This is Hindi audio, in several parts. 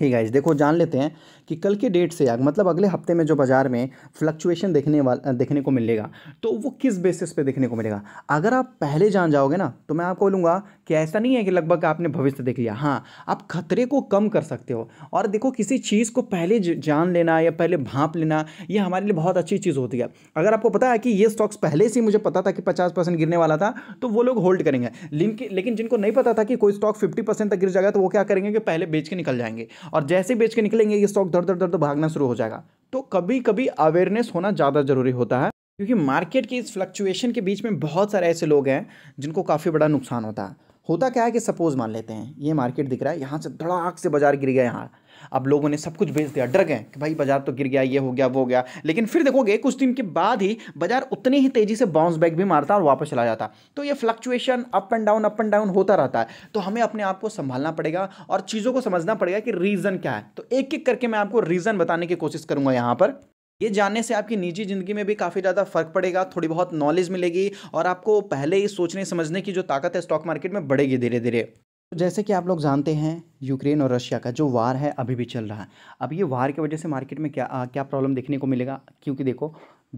ही गाइज देखो जान लेते हैं कि कल के डेट से मतलब अगले हफ्ते में जो बाज़ार में फ्लक्चुएशन देखने वाला देखने को मिलेगा तो वो किस बेसिस पे देखने को मिलेगा अगर आप पहले जान जाओगे ना तो मैं आपको बोलूँगा कि ऐसा नहीं है कि लगभग आपने भविष्य देख लिया हाँ आप खतरे को कम कर सकते हो और देखो किसी चीज़ को पहले जान लेना या पहले भाँप लेना ये हमारे लिए बहुत अच्छी चीज़ होती है अगर आपको पता है कि ये स्टॉक्स पहले से मुझे पता था कि पचास परसेंट गिरने वाला था तो वो लोग होल्ड करेंगे लेकिन जिनको नहीं पता था कि कोई स्टॉक फिफ्टी परसेंट तक गिर जाएगा तो वो क्या करेंगे कि पहले बेच के निकल जाएंगे और जैसे बेच के निकलेंगे ये स्टॉक दर दर दर भागना शुरू हो जाएगा तो कभी कभी अवेयरनेस होना ज़्यादा ज़रूरी होता है क्योंकि मार्केट के इस फ्लक्चुएशन के बीच में बहुत सारे ऐसे लोग हैं जिनको काफ़ी बड़ा नुकसान होता है होता क्या है कि सपोज़ मान लेते हैं ये मार्केट दिख रहा है यहाँ से धड़ाक से बाजार गिर गया यहाँ अब लोगों ने सब कुछ बेच दिया डर गए कि भाई बाजार तो गिर गया ये हो गया वो हो गया लेकिन फिर देखोगे कुछ दिन के बाद ही बाजार उतनी ही तेज़ी से बाउंस बैक भी मारता और वापस चला जाता तो ये fluctuation up and down up and down होता रहता है तो हमें अपने आप को संभालना पड़ेगा और चीज़ों को समझना पड़ेगा कि रीज़न क्या है तो एक एक करके मैं आपको रीज़न बताने की कोशिश करूँगा यहाँ पर ये जानने से आपकी निजी ज़िंदगी में भी काफ़ी ज़्यादा फर्क पड़ेगा थोड़ी बहुत नॉलेज मिलेगी और आपको पहले ही सोचने समझने की जो ताकत है स्टॉक मार्केट में बढ़ेगी धीरे धीरे तो जैसे कि आप लोग जानते हैं यूक्रेन और रशिया का जो वार है अभी भी चल रहा है अब ये वार की वजह से मार्केट में क्या आ, क्या प्रॉब्लम देखने को मिलेगा क्योंकि देखो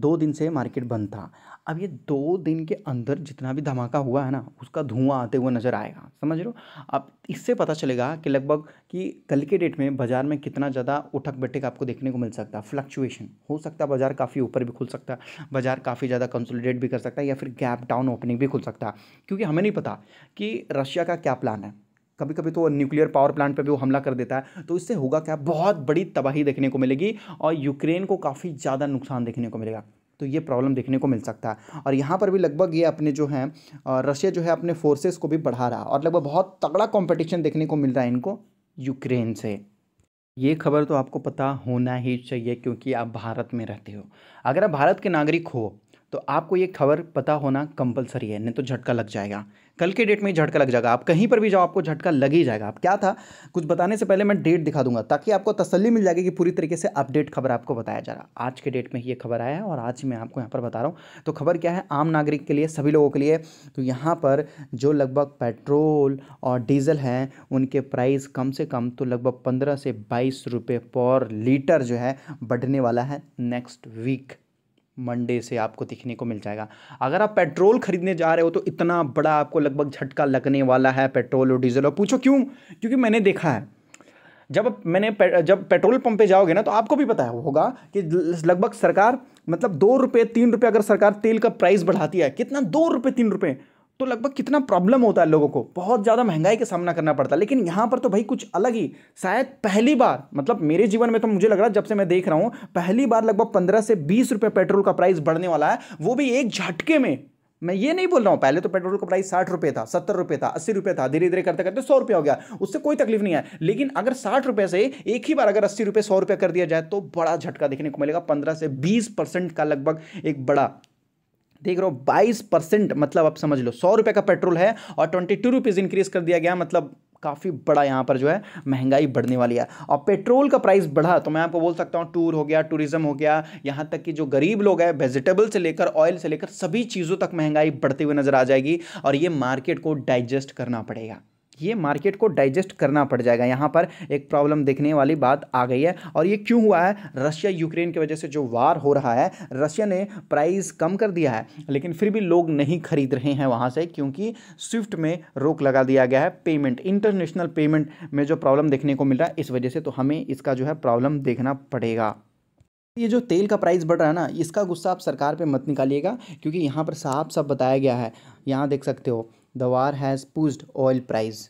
दो दिन से मार्केट बंद था अब ये दो दिन के अंदर जितना भी धमाका हुआ है ना उसका धुआं आते हुए नज़र आएगा समझ रहे हो अब इससे पता चलेगा कि लगभग कि कल के डेट में बाज़ार में कितना ज़्यादा उठक बैठक आपको देखने को मिल सकता है फ्लक्चुएशन हो सकता है बाज़ार काफ़ी ऊपर भी खुल सकता है बाज़ार काफ़ी ज़्यादा कंसोलिडेट भी कर सकता है या फिर गैप डाउन ओपनिंग भी खुल सकता है क्योंकि हमें नहीं पता कि रशिया का क्या प्लान है कभी कभी तो न्यूक्लियर पावर प्लांट पे भी वो हमला कर देता है तो इससे होगा क्या बहुत बड़ी तबाही देखने को मिलेगी और यूक्रेन को काफ़ी ज़्यादा नुकसान देखने को मिलेगा तो ये प्रॉब्लम देखने को मिल सकता है और यहाँ पर भी लगभग ये अपने जो है रशिया जो है अपने फोर्सेस को भी बढ़ा रहा है और लगभग बहुत तगड़ा कॉम्पिटिशन देखने को मिल रहा है इनको यूक्रेन से ये खबर तो आपको पता होना ही चाहिए क्योंकि आप भारत में रहते हो अगर आप भारत के नागरिक हो तो आपको ये खबर पता होना कंपलसरी है नहीं तो झटका लग जाएगा कल के डेट में झटका लग जाएगा आप कहीं पर भी जाओ आपको झटका लग ही जाएगा आप क्या था कुछ बताने से पहले मैं डेट दिखा दूंगा ताकि आपको तसल्ली मिल जाएगी कि पूरी तरीके से अपडेट खबर आपको बताया जा रहा आज के डेट में ये खबर आया है और आज मैं आपको यहाँ पर बता रहा हूँ तो खबर क्या है आम नागरिक के लिए सभी लोगों के लिए तो यहाँ पर जो लगभग पेट्रोल और डीजल हैं उनके प्राइस कम से कम तो लगभग पंद्रह से बाईस रुपये पर लीटर जो है बढ़ने वाला है नेक्स्ट वीक मंडे से आपको दिखने को मिल जाएगा अगर आप पेट्रोल खरीदने जा रहे हो तो इतना बड़ा आपको लगभग झटका लगने वाला है पेट्रोल और डीजल और पूछो क्यों क्योंकि मैंने देखा है जब मैंने पे, जब पेट्रोल पंप पे जाओगे ना तो आपको भी पता होगा कि लगभग सरकार मतलब दो रुपये तीन रुपये अगर सरकार तेल का प्राइस बढ़ाती है कितना दो रुपये तीन रुपये तो लगभग कितना प्रॉब्लम होता है लोगों को बहुत ज़्यादा महंगाई का सामना करना पड़ता है लेकिन यहाँ पर तो भाई कुछ अलग ही शायद पहली बार मतलब मेरे जीवन में तो मुझे लग रहा है जब से मैं देख रहा हूँ पहली बार लगभग पंद्रह से बीस रुपये पेट्रोल का प्राइस बढ़ने वाला है वो भी एक झटके में मैं ये नहीं बोल रहा हूँ पहले तो पेट्रोल का प्राइस साठ रुपये था सत्तर रुपये था अस्सी रुपये था धीरे धीरे करते करते सौ रुपये हो गया उससे कोई तकलीफ नहीं है लेकिन अगर साठ रुपये से एक ही बार अगर अस्सी रुपये सौ रुपये कर दिया जाए तो बड़ा झटका देखने को मिलेगा पंद्रह से बीस परसेंट का लगभग एक बड़ा देख रहे हो बाईस परसेंट मतलब आप समझ लो सौ रुपये का पेट्रोल है और ट्वेंटी टू रुपीज़ इंक्रीज़ कर दिया गया मतलब काफ़ी बड़ा यहाँ पर जो है महंगाई बढ़ने वाली है और पेट्रोल का प्राइस बढ़ा तो मैं आपको बोल सकता हूँ टूर हो गया टूरिज्म हो गया यहाँ तक कि जो गरीब लोग हैं वेजिटेबल से लेकर ऑयल से लेकर सभी चीज़ों तक महंगाई बढ़ती हुई नज़र आ जाएगी और ये मार्केट को डाइजेस्ट करना पड़ेगा ये मार्केट को डाइजेस्ट करना पड़ जाएगा यहाँ पर एक प्रॉब्लम देखने वाली बात आ गई है और ये क्यों हुआ है रशिया यूक्रेन की वजह से जो वार हो रहा है रशिया ने प्राइस कम कर दिया है लेकिन फिर भी लोग नहीं खरीद रहे हैं वहाँ से क्योंकि स्विफ्ट में रोक लगा दिया गया है पेमेंट इंटरनेशनल पेमेंट में जो प्रॉब्लम देखने को मिल रहा है इस वजह से तो हमें इसका जो है प्रॉब्लम देखना पड़ेगा ये जो तेल का प्राइस बढ़ रहा है ना इसका गुस्सा आप सरकार पर मत निकालिएगा क्योंकि यहाँ पर साफ साफ बताया गया है यहाँ देख सकते हो the war has pushed oil price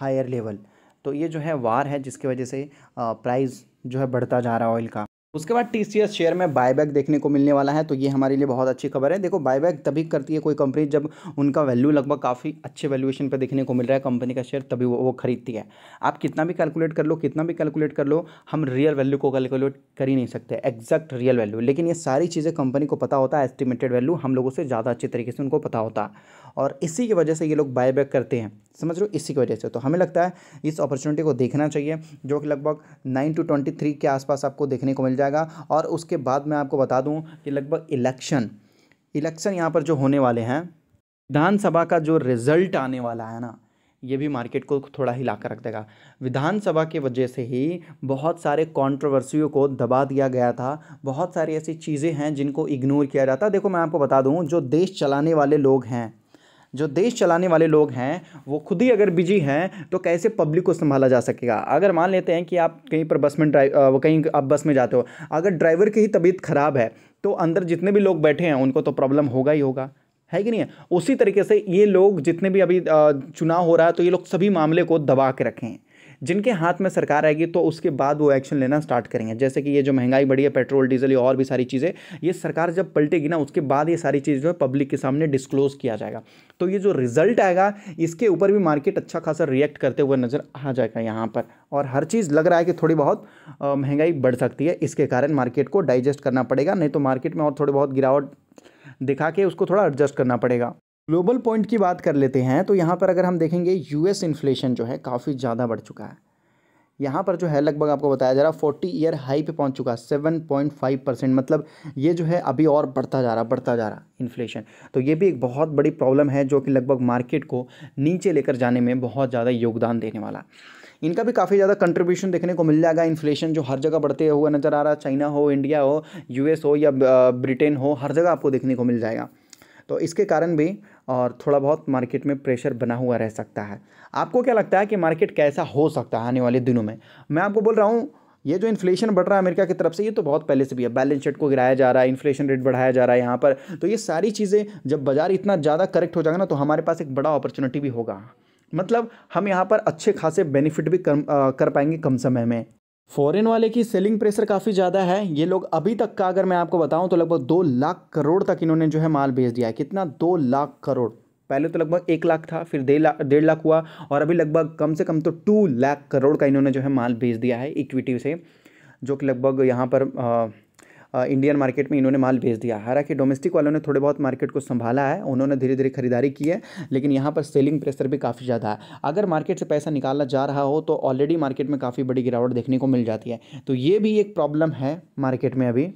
higher level तो ये जो है वार है जिसकी वजह से प्राइस जो है बढ़ता जा रहा है ऑयल का उसके बाद टी शेयर में बायबैक देखने को मिलने वाला है तो ये हमारे लिए बहुत अच्छी खबर है देखो बायबैक तभी करती है कोई कंपनी जब उनका वैल्यू लगभग काफ़ी अच्छे वैल्यूएशन पर देखने को मिल रहा है कंपनी का शेयर तभी वो वो खरीदती है आप कितना भी कैलकुलेट कर लो कितना भी कैलकुलेट कर लो हम रियल वैल्यू को कैलकुलेट कर ही नहीं सकते एग्जैक्ट रियल वैल्यू लेकिन ये सारी चीज़ें कंपनी को पता होता है एस्टिमेटेड वैल्यू हम लोगों से ज़्यादा अच्छे तरीके से उनको पता होता है और इसी की वजह से ये लोग बैक करते हैं समझ लो इसी की वजह से तो हमें लगता है इस अपॉर्चुनिटी को देखना चाहिए जो कि लगभग नाइन टू ट्वेंटी थ्री के आसपास आपको देखने को मिल जाए जाएगा और उसके बाद मैं आपको बता दूँ कि लगभग इलेक्शन इलेक्शन यहाँ पर जो होने वाले हैं विधानसभा का जो रिज़ल्ट आने वाला है ना ये भी मार्केट को थोड़ा हिला कर रख देगा विधानसभा की वजह से ही बहुत सारे कॉन्ट्रोवर्सियों को दबा दिया गया था बहुत सारी ऐसी चीज़ें हैं जिनको इग्नोर किया जाता देखो मैं आपको बता दूं जो देश चलाने वाले लोग हैं जो देश चलाने वाले लोग हैं वो खुद ही अगर बिजी हैं तो कैसे पब्लिक को संभाला जा सकेगा अगर मान लेते हैं कि आप कहीं पर बस में ड्राइव कहीं आप बस में जाते हो अगर ड्राइवर की ही तबीयत ख़राब है तो अंदर जितने भी लोग बैठे हैं उनको तो प्रॉब्लम होगा ही होगा है कि नहीं है उसी तरीके से ये लोग जितने भी अभी चुनाव हो रहा है तो ये लोग सभी मामले को दबा के रखें जिनके हाथ में सरकार आएगी तो उसके बाद वो एक्शन लेना स्टार्ट करेंगे जैसे कि ये जो महंगाई बढ़ी है पेट्रोल डीजल और भी सारी चीज़ें ये सरकार जब पलटेगी ना उसके बाद ये सारी चीज़ जो है पब्लिक के सामने डिस्क्लोज किया जाएगा तो ये जो रिजल्ट आएगा इसके ऊपर भी मार्केट अच्छा खासा रिएक्ट करते हुए नज़र आ जाएगा यहाँ पर और हर चीज़ लग रहा है कि थोड़ी बहुत महंगाई बढ़ सकती है इसके कारण मार्केट को डाइजेस्ट करना पड़ेगा नहीं तो मार्केट में और थोड़ी बहुत गिरावट दिखा के उसको थोड़ा एडजस्ट करना पड़ेगा ग्लोबल पॉइंट की बात कर लेते हैं तो यहाँ पर अगर हम देखेंगे यूएस इन्फ्लेशन जो है काफ़ी ज़्यादा बढ़ चुका है यहाँ पर जो है लगभग आपको बताया जा रहा है फोर्टी ईयर हाई पे पहुँच चुका है सेवन पॉइंट फाइव परसेंट मतलब ये जो है अभी और बढ़ता जा रहा बढ़ता जा रहा इन्फ्लेशन तो ये भी एक बहुत बड़ी प्रॉब्लम है जो कि लगभग मार्केट को नीचे लेकर जाने में बहुत ज़्यादा योगदान देने वाला इनका भी काफ़ी ज़्यादा कंट्रीब्यूशन देखने को मिल जाएगा इन्फ्लेशन जो हर जगह बढ़ते हुआ नज़र आ रहा है चाइना हो इंडिया हो यूएस हो या ब्रिटेन हो हर जगह आपको देखने को मिल जाएगा तो इसके कारण भी और थोड़ा बहुत मार्केट में प्रेशर बना हुआ रह सकता है आपको क्या लगता है कि मार्केट कैसा हो सकता है आने वाले दिनों में मैं आपको बोल रहा हूँ ये जो इन्फ्लेशन बढ़ रहा है अमेरिका की तरफ से ये तो बहुत पहले से भी है बैलेंस शीट को गिराया जा रहा है इन्फ्लेशन रेट बढ़ाया जा रहा है यहाँ पर तो ये सारी चीज़ें जब बाजार इतना ज़्यादा करेक्ट हो जाएगा ना तो हमारे पास एक बड़ा अपॉर्चुनिटी भी होगा मतलब हम यहाँ पर अच्छे खासे बेनिफिट भी कर, आ, कर पाएंगे कम समय में फॉरेन वाले की सेलिंग प्रेशर काफ़ी ज़्यादा है ये लोग अभी तक का अगर मैं आपको बताऊं तो लगभग दो लाख करोड़ तक इन्होंने जो है माल भेज दिया है कितना दो लाख करोड़ पहले तो लगभग एक लाख था फिर डेढ़ लाख डेढ़ लाख हुआ और अभी लगभग कम से कम तो टू लाख करोड़ का इन्होंने जो है माल भेज दिया है इक्विटी से जो कि लगभग यहाँ पर आ, इंडियन मार्केट में इन्होंने माल भेज दिया हालांकि डोमेस्टिक वालों ने थोड़े बहुत मार्केट को संभाला है उन्होंने धीरे धीरे खरीदारी की है लेकिन यहाँ पर सेलिंग प्रेशर भी काफ़ी ज़्यादा है अगर मार्केट से पैसा निकालना जा रहा हो तो ऑलरेडी मार्केट में काफ़ी बड़ी गिरावट देखने को मिल जाती है तो ये भी एक प्रॉब्लम है मार्केट में अभी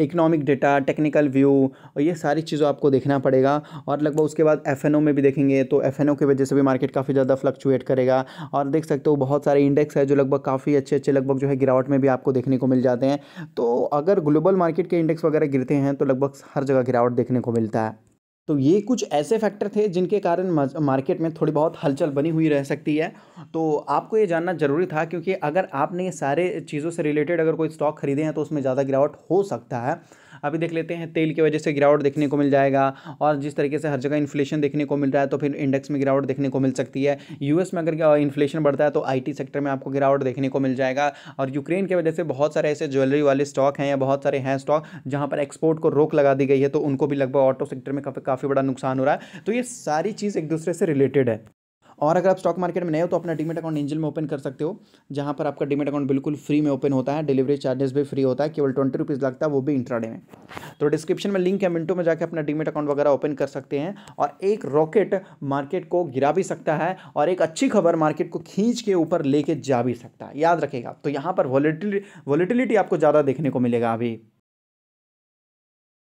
इकोनॉमिक डेटा टेक्निकल व्यू और ये सारी चीज़ों आपको देखना पड़ेगा और लगभग उसके बाद एफ में भी देखेंगे तो एफ की वजह से भी मार्केट काफ़ी ज़्यादा फ्लक्चुएट करेगा और देख सकते हो बहुत सारे इंडेक्स है जो लगभग काफ़ी अच्छे अच्छे लगभग जो है गिरावट में भी आपको देखने को मिल जाते हैं तो अगर ग्लोबल मार्केट के इंडेक्स वगैरह गिरते हैं तो लगभग हर जगह गिरावट देखने को मिलता है तो ये कुछ ऐसे फैक्टर थे जिनके कारण मार्केट में थोड़ी बहुत हलचल बनी हुई रह सकती है तो आपको ये जानना ज़रूरी था क्योंकि अगर आपने सारे चीज़ों से रिलेटेड अगर कोई स्टॉक खरीदे हैं तो उसमें ज़्यादा गिरावट हो सकता है अभी देख लेते हैं तेल की वजह से गिरावट देखने को मिल जाएगा और जिस तरीके से हर जगह इन्फ्लेशन देखने को मिल रहा है तो फिर इंडेक्स में गिरावट देखने को मिल सकती है यूएस में अगर इन्फ्लेशन बढ़ता है तो आईटी सेक्टर में आपको गिरावट देखने को मिल जाएगा और यूक्रेन की वजह से बहुत सारे ऐसे ज्वेलरी वाले स्टॉक हैं या बहुत सारे हैं स्टॉक जहाँ पर एक्सपोर्ट को रोक लगा दी गई है तो उनको भी लगभग ऑटो सेक्टर में काफ़ी काफ़ी बड़ा नुकसान हो रहा है तो ये सारी चीज़ एक दूसरे से रिलेटेड है और अगर आप स्टॉक मार्केट में नए हो तो अपना डिमेट अकाउंट एंजल में ओपन कर सकते हो जहाँ पर आपका डिमेट अकाउंट बिल्कुल फ्री में ओपन होता है डिलीवरी चार्जेस भी फ्री होता है केवल ट्वेंटी रुपीज़ लगता है वो भी इंट्राडे में तो डिस्क्रिप्शन में लिंक है मिनटो में जाकर अपना डिमेट अकाउंट वगैरह ओपन कर सकते हैं और एक रॉकेट मार्केट को गिरा भी सकता है और एक अच्छी खबर मार्केट को खींच के ऊपर लेके जा भी सकता है याद रखेगा तो यहाँ पर वॉलिटिलिटी आपको ज़्यादा देखने को मिलेगा अभी